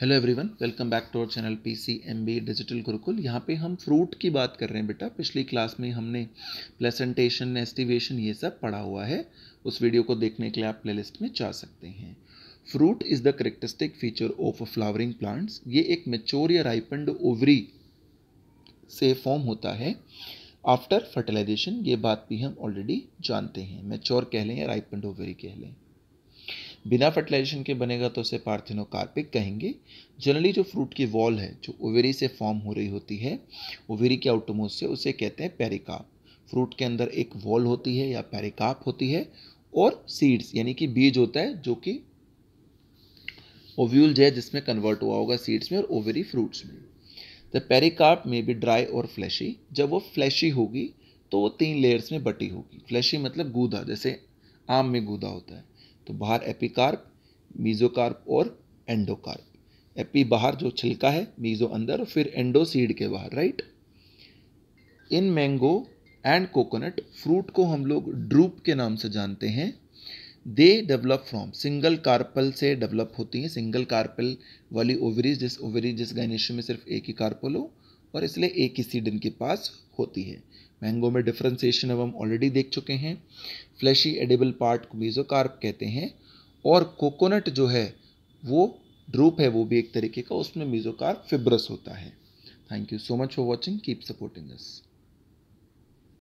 hello everyone welcome back to our channel PCMB digital Gurukul यहाँ पे हम फ्रूट की बात कर रहे हैं बेटा पिछली क्लास में हमने प्लेसेंटेशन एस्टिवेशन ये सब पढ़ा हुआ है उस वीडियो को देखने के लिए आप प्लेलिस्ट में जा सकते हैं fruit is the characteristic feature of flowering plants ये एक मेच्योर या राइपेंड ओवरी से फॉर्म होता है आफ्टर फर्टिलाइजेशन ये बात भी हम ऑलरेडी जानते हैं मेच्योर कह लें या राइपेंड ओवरी कह लें बिना फर्टिलाइजेशन के बनेगा तो उसे पार्थिनोकार्पिक कहेंगे जनरली जो फ्रूट की वॉल है जो ओवेरी से फॉर्म हो रही होती है ओवेरी के आउटमोस से उसे कहते हैं पेरिकाप फ्रूट के अंदर एक वॉल होती है या पेरिकाप होती है और सीड्स यानी कि बीज होता है जो कि ओव्यूल है जिसमें कन्वर्ट हुआ होगा सीड्स में और ओवेरी फ्रूट्स में द पेरिकाप में भी ड्राई और फ्लैशी जब वो फ्लैशी होगी तो वो तीन लेयर्स में बटी होगी फ्लैशी मतलब गूदा जैसे आम में गूदा होता है तो बाहर एपिकार्प मीजोकार्प और एंडोकार्प एपी बाहर जो छिलका है मीजो अंदर फिर एंडो सीड के बाहर right in mango and coconut fruit को हम लोग ड्रूप के नाम से जानते हैं they develop from single carpel से डेवलप होती हैं सिंगल कार्पल वाली ओवरीज जिस ओवरीज जिस गाइनेशन में सिर्फ एक ही कार्पल हो और इसलिए एक ही सीड इनके पास होती है मैंगो में डिफ्रेंसिएशन अब हम ऑलरेडी देख चुके हैं फ्लैशी एडिबल पार्ट को मेजोकार्प कहते हैं और कोकोनट जो है वो ड्रूप है वो भी एक तरीके का उसमें मेजोकार्प फिब्रस होता है thank you so much for watching keep supporting this